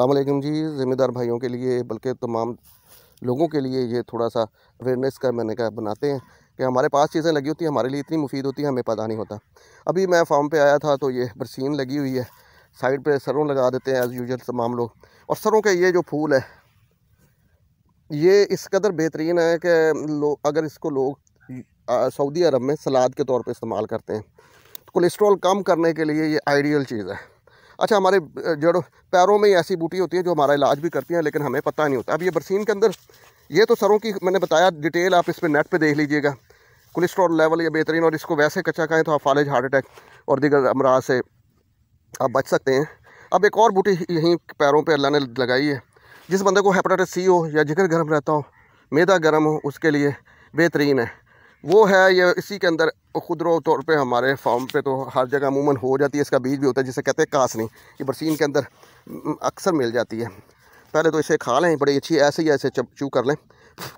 अलैक्म जी ज़िम्मेदार भाइयों के लिए बल्कि तमाम लोगों के लिए ये थोड़ा सा अवेयरनेस का मैंने कहा बनाते हैं कि हमारे पास चीज़ें लगी होती हैं हमारे लिए इतनी मुफीद होती है हमें पता नहीं होता अभी मैं फार्म पे आया था तो ये बरसीन लगी हुई है साइड पे सरों लगा देते हैं एज़ यूजल तमाम लोग और सरों के ये जो फूल है ये इस कदर बेहतरीन है कि लोग अगर इसको लोग सऊदी अरब में सलाद के तौर पर इस्तेमाल करते हैं कोलेस्ट्रॉल तो कम करने के लिए ये आइडियल चीज़ है अच्छा हमारे जड़ों पैरों में ऐसी बूटी होती है जो हमारा इलाज भी करती हैं लेकिन हमें पता नहीं होता अब ये बरसीन के अंदर ये तो सरों की मैंने बताया डिटेल आप इस पर नेट पर देख लीजिएगा कोलेस्ट्रॉल लेवल या बेहतरीन और इसको वैसे कच्चा खाएँ तो आप फालिज हार्ट अटैक और दीगर अमराज से आप बच सकते हैं अब एक और बूटी यहीं पैरों पर अल्लाह ने लगाई है जिस बंदे को हेपेटाइटिस सी हो या जिगर गर्म रहता हो मैदा गर्म हो उसके लिए बेहतरीन है वो है ये इसी के अंदर खुदरो तौर पे हमारे फार्म पे तो हर जगह अमूमन हो जाती है इसका बीज भी होता है जिसे कहते हैं कासनी ये बरसीन के अंदर अक्सर मिल जाती है पहले तो इसे खा लें बड़ी अच्छी ऐसे ही ऐसे चू कर लें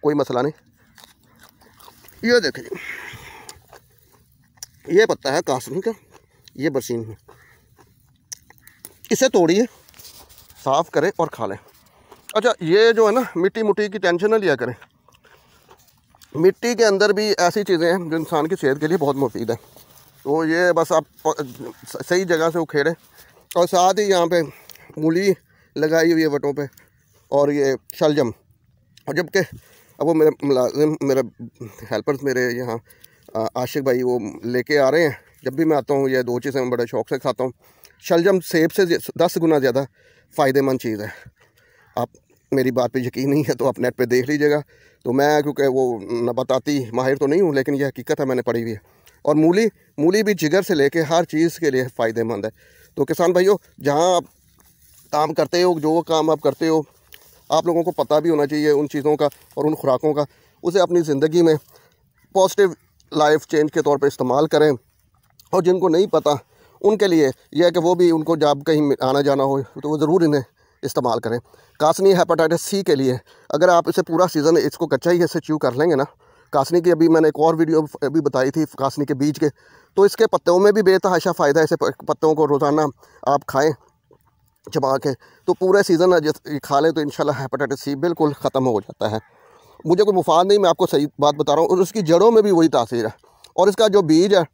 कोई मसला नहीं ये देखिए जी ये पत्ता है कासनी का ये बरसीन इसे तोड़िए साफ़ करें और खा लें अच्छा ये जो है ना मिट्टी मुट्टी की टेंशन ना लिया करें मिट्टी के अंदर भी ऐसी चीज़ें हैं जो इंसान की सेहत के लिए बहुत मुफीद है तो ये बस आप सही जगह से उखेड़े और साथ ही यहाँ पे मूली लगाई हुई है वटों पे और ये शलजम और जबकि अब वो मेरे मुलाजिम मेरे हेल्पर्स मेरे यहाँ आशिक भाई वो लेके आ रहे हैं जब भी मैं आता हूँ ये दो चीज़ें मैं बड़े शौक से खाता हूँ शलजम सेब से दस गुना ज़्यादा फ़ायदेमंद चीज़ है आप मेरी बात पे यकीन नहीं है तो आप नेट पे देख लीजिएगा तो मैं क्योंकि वो बताती माहिर तो नहीं हूँ लेकिन यह हकीकत है मैंने पढ़ी हुई है और मूली मूली भी जिगर से लेके हर चीज़ के लिए फ़ायदेमंद है तो किसान भाइयों जहाँ आप काम करते हो जो काम आप करते हो आप लोगों को पता भी होना चाहिए उन चीज़ों का और उन खुराकों का उसे अपनी ज़िंदगी में पॉजिटिव लाइफ चेंज के तौर पर इस्तेमाल करें और जिनको नहीं पता उनके लिए यह कि वो भी उनको जब कहीं आना जाना हो तो वो ज़रूर इन्हें इस्तेमाल करें कासनी हेपाटाइटिस सी के लिए अगर आप इसे पूरा सीज़न इसको कच्चा ही ऐसे च्यू कर लेंगे ना कासनी की अभी मैंने एक और वीडियो भी बताई थी कासनी के बीज के तो इसके पत्तों में भी बेतहाशा फ़ायदा है ऐसे पत्तों को रोज़ाना आप खाएँ चबा के तो पूरा सीज़न खा लें तो इन हेपेटाइटिस सी बिल्कुल ख़त्म हो जाता है मुझे कोई मुफाद नहीं मैं आपको सही बात बता रहा हूँ और उसकी जड़ों में भी वही तासीर है और इसका जो बीज है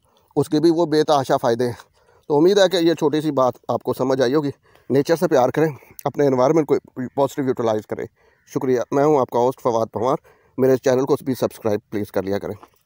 उसके भी वो बेतहाशा फ़ायदे हैं तो उम्मीद है कि ये छोटी सी बात आपको समझ आई होगी नेचर से प्यार करें अपने इन्वायरमेंट को पॉजिटिव यूटिलाइज़ करें शुक्रिया मैं हूँ आपका होस्ट फवाद पंवार मेरे चैनल को भी सब्सक्राइब प्लीज़ कर लिया करें